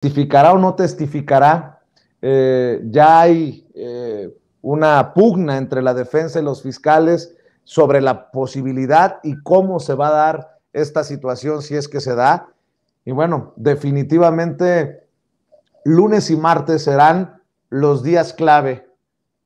testificará o no testificará. Eh, ya hay eh, una pugna entre la defensa y los fiscales sobre la posibilidad y cómo se va a dar esta situación si es que se da. Y bueno, definitivamente lunes y martes serán los días clave,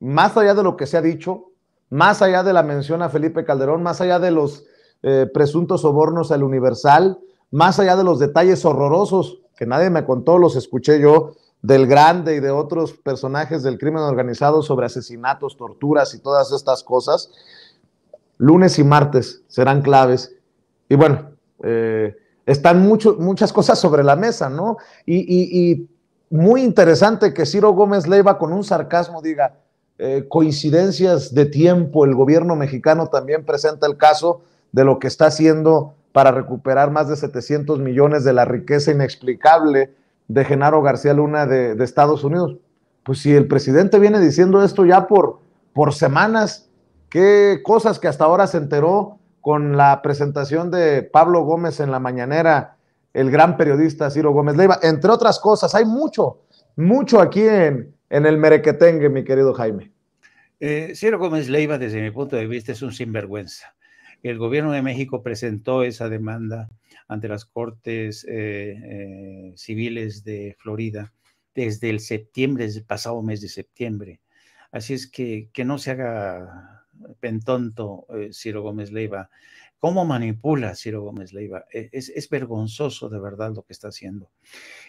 más allá de lo que se ha dicho, más allá de la mención a Felipe Calderón, más allá de los eh, presuntos sobornos al Universal, más allá de los detalles horrorosos que nadie me contó, los escuché yo del Grande y de otros personajes del crimen organizado sobre asesinatos, torturas y todas estas cosas. Lunes y martes serán claves. Y bueno, eh, están muchas cosas sobre la mesa, ¿no? Y, muy interesante que Ciro Gómez Leiva con un sarcasmo diga, eh, coincidencias de tiempo, el gobierno mexicano también presenta el caso de lo que está haciendo para recuperar más de 700 millones de la riqueza inexplicable de Genaro García Luna de, Estados Unidos. Pues si el presidente viene diciendo esto ya por, por semanas, qué cosas que hasta ahora se enteró con la presentación de Pablo Gómez en la mañanera, el gran periodista Ciro Gómez Leiva, entre otras cosas, hay mucho, mucho aquí en, el merequetengue, mi querido Jaime. Eh, Ciro Gómez Leiva, desde mi punto de vista, es un sinvergüenza. El gobierno de México presentó esa demanda ante las cortes eh, eh, civiles de Florida desde el septiembre, pasado mes de septiembre. Así es que, que no se haga pentonto eh, Ciro Gómez Leiva. ¿Cómo manipula Ciro Gómez Leiva? E, es, vergonzoso de verdad lo que está haciendo.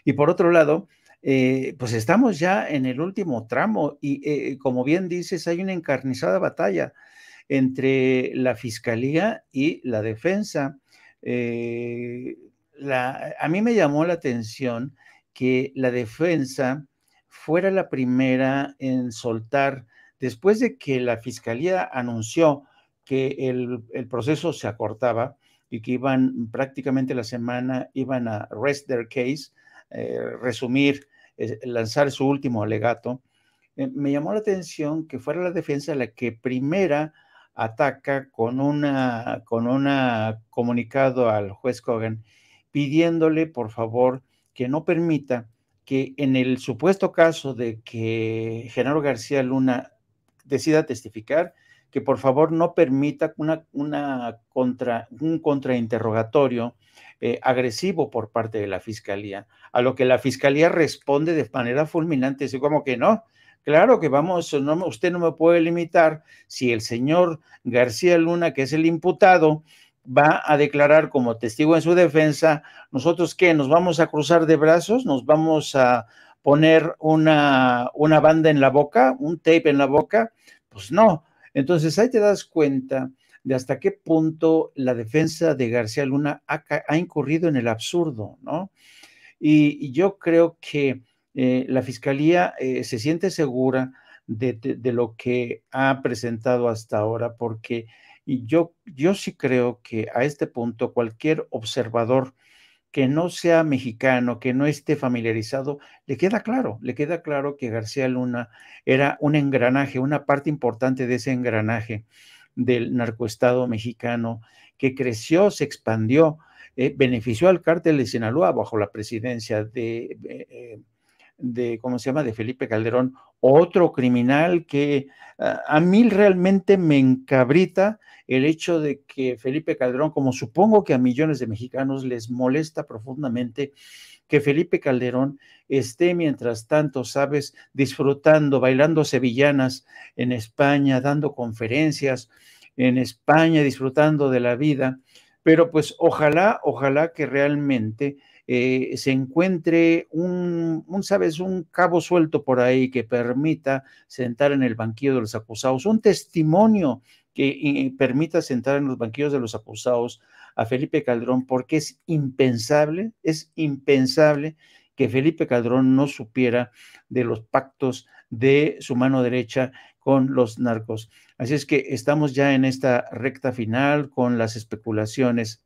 Y por otro lado, pues estamos ya en el último tramo y como bien dices, hay una encarnizada batalla entre la fiscalía y la defensa. Eh, a mí me llamó la atención que la defensa fuera la primera en soltar, después de que la fiscalía anunció que el, proceso se acortaba y que iban prácticamente la semana, iban a rest their case, eh, resumir, eh, lanzar su último alegato, me llamó la atención que fuera la defensa la que primera ataca con, una, con una comunicado al juez Kogan pidiéndole, por favor, que no permita que en el supuesto caso de que Genaro García Luna decida testificar, que por favor no permita una, una contra, un contrainterrogatorio eh, agresivo por parte de la fiscalía, a lo que la fiscalía responde de manera fulminante, es como que no, Claro que vamos, usted no me puede limitar si el señor García Luna, que es el imputado, va a declarar como testigo en su defensa, nosotros qué, nos vamos a cruzar de brazos, nos vamos a poner una, una banda en la boca, un tape en la boca, pues no. Entonces ahí te das cuenta de hasta qué punto la defensa de García Luna ha, ha incurrido en el absurdo, ¿no? y yo creo que eh, la Fiscalía eh, se siente segura de, lo que ha presentado hasta ahora, porque yo, yo sí creo que a este punto cualquier observador que no sea mexicano, que no esté familiarizado, le queda claro, le queda claro que García Luna era un engranaje, una parte importante de ese engranaje del narcoestado mexicano que creció, se expandió, eh, benefició al cártel de Sinaloa bajo la presidencia de de, ¿cómo se llama?, de Felipe Calderón, otro criminal que ah, a, mí realmente me encabrita el hecho de que Felipe Calderón, como supongo que a millones de mexicanos les molesta profundamente, que Felipe Calderón esté, mientras tanto, sabes, disfrutando, bailando sevillanas en España, dando conferencias en España, disfrutando de la vida, pero pues ojalá, ojalá que realmente eh, se encuentre un, ¿sabes?, un cabo suelto por ahí que permita sentar en el banquillo de los acusados, un testimonio que eh, permita sentar en los banquillos de los acusados a Felipe Calderón, porque es impensable, es impensable que Felipe Calderón no supiera de los pactos de su mano derecha con los narcos. Así es que estamos ya en esta recta final con las especulaciones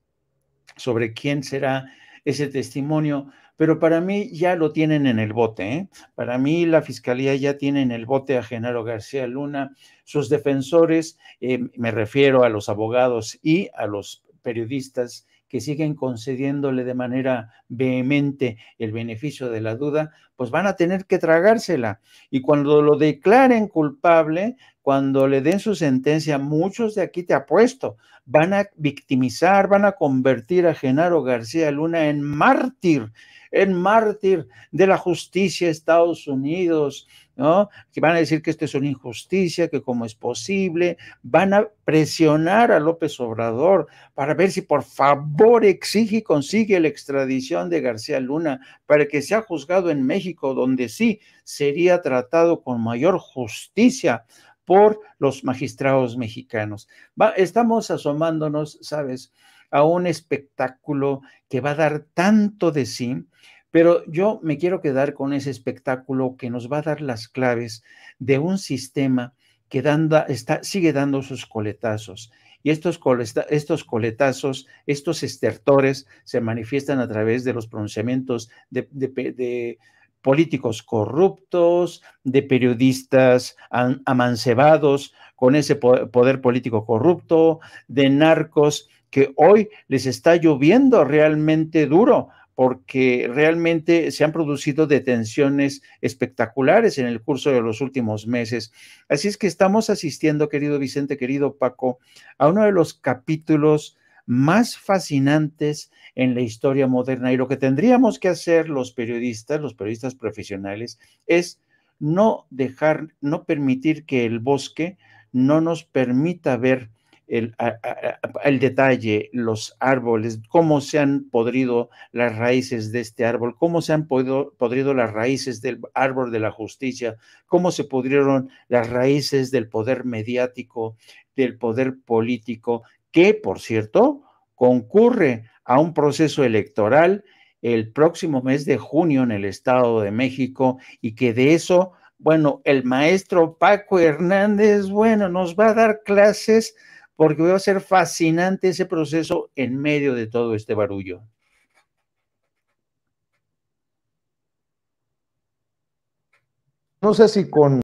sobre quién será ese testimonio, pero para mí ya lo tienen en el bote. ¿eh? Para mí la fiscalía ya tiene en el bote a Genaro García Luna, sus defensores, eh, me refiero a los abogados y a los periodistas que siguen concediéndole de manera vehemente el beneficio de la duda, pues van a tener que tragársela. Y cuando lo declaren culpable, cuando le den su sentencia, muchos de aquí te apuesto, van a victimizar, van a convertir a Genaro García Luna en mártir, en mártir de la justicia de Estados Unidos, ¿no? Que van a decir que esto es una injusticia, que cómo es posible, van a presionar a López Obrador para ver si por favor exige y consigue la extradición de García Luna para que sea juzgado en México, donde sí sería tratado con mayor justicia por los magistrados mexicanos. estamos asomándonos, sabes, a un espectáculo que va a dar tanto de sí, pero yo me quiero quedar con ese espectáculo que nos va a dar las claves de un sistema que sigue dando sus coletazos. Y estos, coletazos, estos estertores se manifiestan a través de los pronunciamientos de políticos corruptos, de periodistas amancebados con ese poder político corrupto, de narcos que hoy les está lloviendo realmente duro porque realmente se han producido detenciones espectaculares en el curso de los últimos meses. Así es que estamos asistiendo, querido Vicente, querido Paco, a uno de los capítulos más fascinantes en la historia moderna. Y lo que tendríamos que hacer los periodistas, los periodistas profesionales, es no dejar, no permitir que el bosque no nos permita ver el, detalle, los árboles, cómo se han podrido las raíces de este árbol, cómo se han podido, podrido las raíces del árbol de la justicia, cómo se pudrieron las raíces del poder mediático, del poder político, que, por cierto, concurre a un proceso electoral el próximo mes de junio en el Estado de México y que de eso, bueno, el maestro Paco Hernández, bueno, nos va a dar clases porque va a ser fascinante ese proceso en medio de todo este barullo. No sé si con